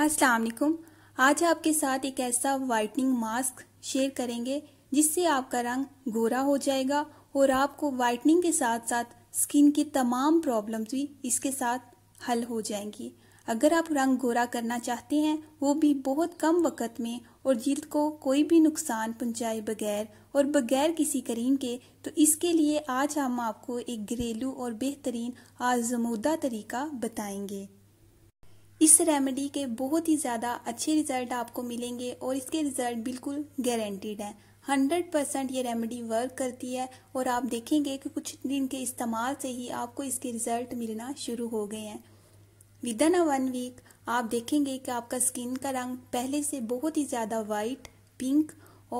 अस्सलाम वालेकुम आज आपके साथ एक ऐसा वाइटनिंग मास्क शेयर करेंगे जिससे आपका रंग गोरा हो जाएगा और आपको वाइटनिंग के साथ साथ स्किन की तमाम प्रॉब्लम्स भी इसके साथ हल हो जाएंगी अगर आप रंग गोरा करना चाहते हैं वो भी बहुत कम वक्त में और जिल्द को कोई भी नुकसान पहुंचाए बगैर और बगैर किसी करीम के तो इसके लिए आज हम आपको एक घरेलू और बेहतरीन आजमूदा तरीका बताएंगे इस रेमेडी के बहुत ही ज़्यादा अच्छे रिजल्ट आपको मिलेंगे और इसके रिजल्ट बिल्कुल गारंटीड हैं हंड्रेड परसेंट ये रेमेडी वर्क करती है और आप देखेंगे कि कुछ दिन के इस्तेमाल से ही आपको इसके रिजल्ट मिलना शुरू हो गए हैं within a one week आप देखेंगे कि आपका स्किन का रंग पहले से बहुत ही ज़्यादा वाइट पिंक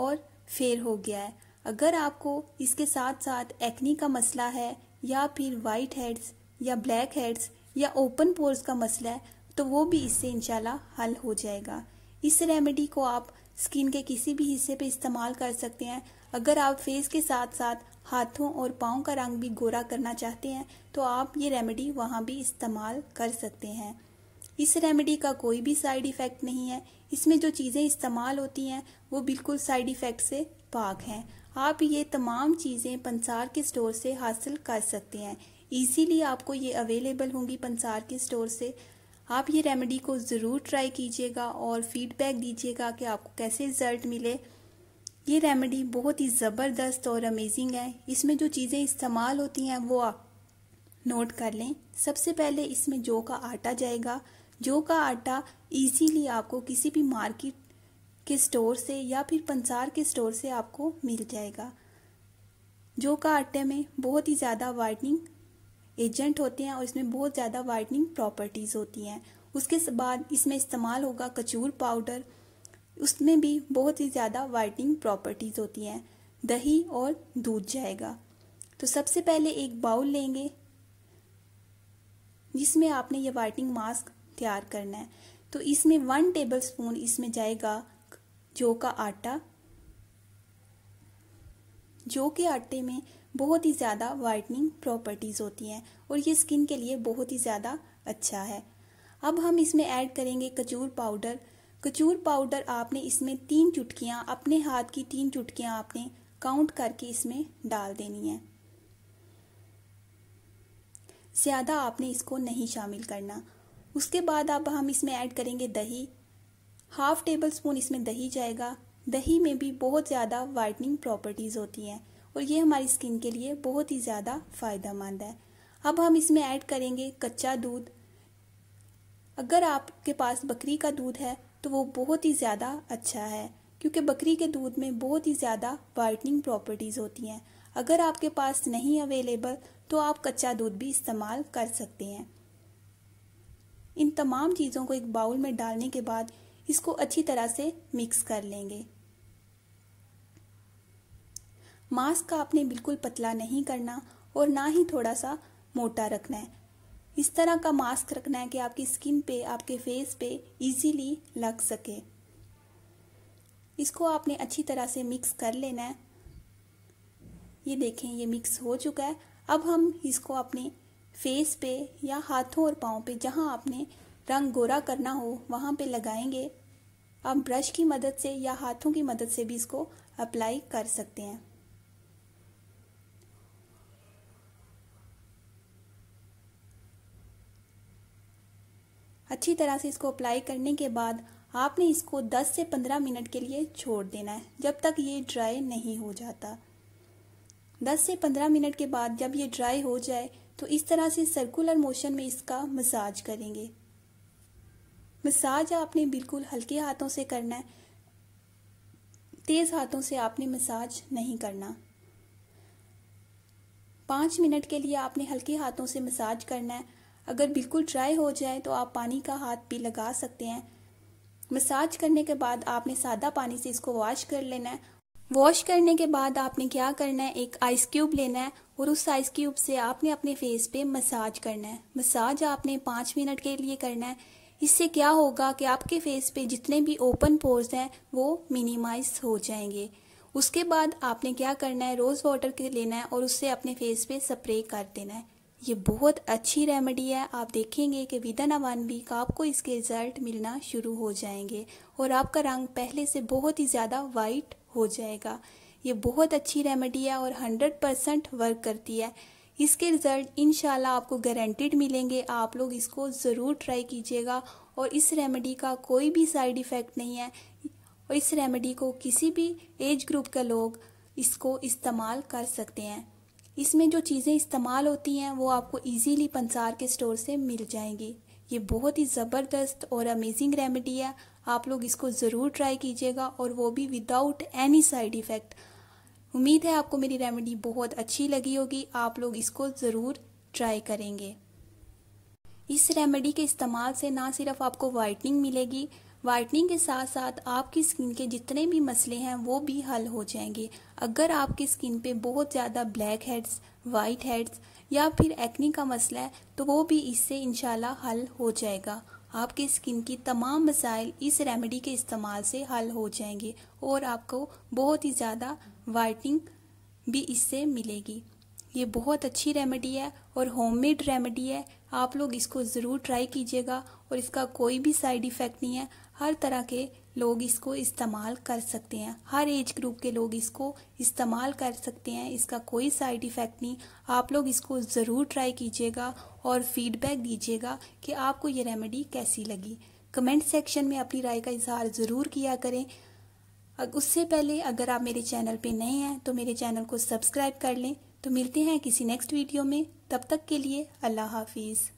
और फेयर हो गया है अगर आपको इसके साथ साथ एक्नी का मसला है या फिर वाइट हेड्स या ब्लैक हेड्स या ओपन पोर्स का मसला है तो वो भी इससे इंशाल्लाह हल हो जाएगा इस रेमेडी को आप स्किन के किसी भी हिस्से पे इस्तेमाल कर सकते हैं अगर आप फेस के साथ साथ हाथों और पाओ का रंग भी गोरा करना चाहते हैं तो आप ये रेमेडी वहाँ भी इस्तेमाल कर सकते हैं इस रेमेडी का कोई भी साइड इफ़ेक्ट नहीं है इसमें जो चीज़ें इस्तेमाल होती हैं वो बिल्कुल साइड इफ़ेक्ट से पाक हैं आप ये तमाम चीज़ें पंसार के स्टोर से हासिल कर सकते हैं इजीली आपको ये अवेलेबल होंगी पंसार के स्टोर से आप ये रेमेडी को ज़रूर ट्राई कीजिएगा और फीडबैक दीजिएगा कि आपको कैसे रिज़ल्ट मिले ये रेमेडी बहुत ही ज़बरदस्त और अमेजिंग है इसमें जो चीज़ें इस्तेमाल होती हैं वो आप नोट कर लें सबसे पहले इसमें जौ का आटा जाएगा जौ का आटा इजीली आपको किसी भी मार्केट के स्टोर से या फिर पंसार के स्टोर से आपको मिल जाएगा जौ का आटे में बहुत ही ज़्यादा वाइटनिंग एजेंट होते हैं और इसमें बहुत ज़्यादा वाइटनिंग प्रॉपर्टीज होती हैं उसके बाद इसमें इस्तेमाल होगा कचूर पाउडर उसमें भी बहुत ही ज़्यादा वाइटनिंग प्रॉपर्टीज होती हैं दही और दूध जाएगा तो सबसे पहले एक बाउल लेंगे जिसमें आपने ये वाइटनिंग मास्क तैयार करना है तो इसमें वन टेबल स्पून इसमें जाएगा जो का आटा जो कि आटे में बहुत ही ज़्यादा वाइटनिंग प्रॉपर्टीज़ होती हैं और ये स्किन के लिए बहुत ही ज़्यादा अच्छा है अब हम इसमें ऐड करेंगे कचूर पाउडर कचूर पाउडर आपने इसमें तीन चुटकियाँ अपने हाथ की तीन चुटकियाँ आपने काउंट करके इसमें डाल देनी है ज़्यादा आपने इसको नहीं शामिल करना उसके बाद अब हम इसमें ऐड करेंगे दही हाफ टेबल स्पून इसमें दही जाएगा दही में भी बहुत ज़्यादा वाइटनिंग प्रॉपर्टीज़ होती हैं और ये हमारी स्किन के लिए बहुत ही ज़्यादा फ़ायदा मंद है अब हम इसमें ऐड करेंगे कच्चा दूध अगर आपके पास बकरी का दूध है तो वो बहुत ही ज़्यादा अच्छा है क्योंकि बकरी के दूध में बहुत ही ज़्यादा वाइटनिंग प्रॉपर्टीज़ होती हैं अगर आपके पास नहीं अवेलेबल तो आप कच्चा दूध भी इस्तेमाल कर सकते हैं इन तमाम चीज़ों को एक बाउल में डालने के बाद इसको अच्छी तरह से मिक्स कर लेंगे मास्क का आपने बिल्कुल पतला नहीं करना और ना ही थोड़ा सा मोटा रखना है इस तरह का मास्क रखना है कि आपकी स्किन पे आपके फेस पे इजीली लग सके इसको आपने अच्छी तरह से मिक्स कर लेना है ये देखें ये मिक्स हो चुका है अब हम इसको अपने फेस पे या हाथों और पाँव पे जहाँ आपने रंग गोरा करना हो वहाँ पे लगाएंगे आप ब्रश की मदद से या हाथों की मदद से भी इसको अप्लाई कर सकते हैं अच्छी तरह से इसको अप्लाई करने के बाद आपने इसको 10 से 15 मिनट के लिए छोड़ देना है जब तक ये ड्राई नहीं हो जाता 10 से 15 मिनट के बाद जब ये ड्राई हो जाए तो इस तरह से सर्कुलर मोशन में इसका मसाज करेंगे मसाज आपने बिल्कुल हल्के हाथों से करना है तेज़ हाथों से आपने मसाज नहीं करना पांच मिनट के लिए आपने हल्के हाथों से मसाज करना है अगर बिल्कुल ड्राई हो जाए तो आप पानी का हाथ भी लगा सकते हैं मसाज करने के बाद आपने सादा पानी से इसको वॉश कर लेना है वॉश करने के बाद आपने क्या करना है एक आइस क्यूब लेना है और उस आइस क्यूब से आपने अपने फेस पे मसाज करना है मसाज आपने पाँच मिनट के लिए करना है इससे क्या होगा कि आपके फेस पे जितने भी ओपन पोर्स हैं वो मिनिमाइज हो जाएंगे उसके बाद आपने क्या करना है रोज़ वाटर के लेना है और उससे अपने फेस पे स्प्रे कर देना है ये बहुत अच्छी रेमेडी है आप देखेंगे कि विदन अ वन वीक आपको इसके रिज़ल्ट मिलना शुरू हो जाएंगे और आपका रंग पहले से बहुत ही ज़्यादा वाइट हो जाएगा ये बहुत अच्छी रेमेडी है और 100 परसेंट वर्क करती है इसके रिज़ल्ट इन आपको गारंटेड मिलेंगे आप लोग इसको ज़रूर ट्राई कीजिएगा और इस रेमेडी का कोई भी साइड इफ़ेक्ट नहीं है और इस रेमेडी को किसी भी एज ग्रुप के लोग इसको इस्तेमाल कर सकते हैं इसमें जो चीज़ें इस्तेमाल होती हैं वो आपको इजीली पंसार के स्टोर से मिल जाएंगी ये बहुत ही ज़बरदस्त और अमेजिंग रेमेडी है आप लोग इसको ज़रूर ट्राई कीजिएगा और वो भी विदाउट एनी साइड इफ़ेक्ट उम्मीद है आपको मेरी रेमेडी बहुत अच्छी लगी होगी आप लोग इसको ज़रूर ट्राई करेंगे इस रेमेडी के इस्तेमाल से ना सिर्फ आपको वाइटनिंग मिलेगी वाइटनिंग के साथ साथ आपकी स्किन के जितने भी मसले हैं वो भी हल हो जाएंगे अगर आपकी स्किन पे बहुत ज़्यादा ब्लैक हेड्स वाइट हेड्स या फिर एक्नी का मसला है तो वो भी इससे इनशाला हल हो जाएगा आपकी स्किन की तमाम मसाइल इस रेमेडी के इस्तेमाल से हल हो जाएंगे और आपको बहुत ही ज़्यादा वाइटनिंग भी इससे मिलेगी ये बहुत अच्छी रेमेडी है और होममेड रेमेडी है आप लोग इसको ज़रूर ट्राई कीजिएगा और इसका कोई भी साइड इफ़ेक्ट नहीं है हर तरह के लोग इसको इस्तेमाल कर सकते हैं हर एज ग्रुप के लोग इसको इस्तेमाल कर सकते हैं इसका कोई साइड इफ़ेक्ट नहीं आप लोग इसको ज़रूर ट्राई कीजिएगा और फीडबैक दीजिएगा कि आपको ये रेमेडी कैसी लगी कमेंट सेक्शन में अपनी राय का इजहार ज़रूर किया करें उससे पहले अगर आप मेरे चैनल पे नए हैं तो मेरे चैनल को सब्सक्राइब कर लें तो मिलते हैं किसी नेक्स्ट वीडियो में तब तक के लिए अल्लाह हाफिज़